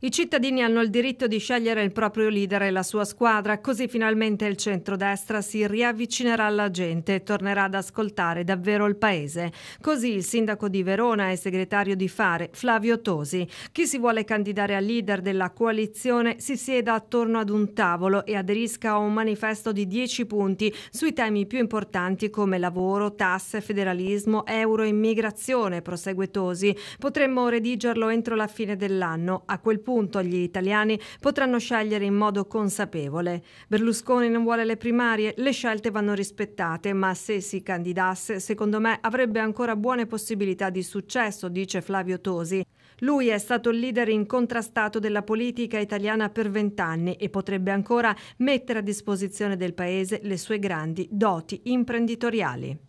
I cittadini hanno il diritto di scegliere il proprio leader e la sua squadra, così finalmente il centrodestra si riavvicinerà alla gente e tornerà ad ascoltare davvero il paese. Così il sindaco di Verona e segretario di Fare, Flavio Tosi. Chi si vuole candidare a leader della coalizione si sieda attorno ad un tavolo e aderisca a un manifesto di 10 punti sui temi più importanti come lavoro, tasse, federalismo, euro e immigrazione, prosegue Tosi. Potremmo redigerlo entro la fine dell'anno. A quel punto punto gli italiani potranno scegliere in modo consapevole. Berlusconi non vuole le primarie, le scelte vanno rispettate, ma se si candidasse, secondo me avrebbe ancora buone possibilità di successo, dice Flavio Tosi. Lui è stato il leader incontrastato della politica italiana per vent'anni e potrebbe ancora mettere a disposizione del Paese le sue grandi doti imprenditoriali.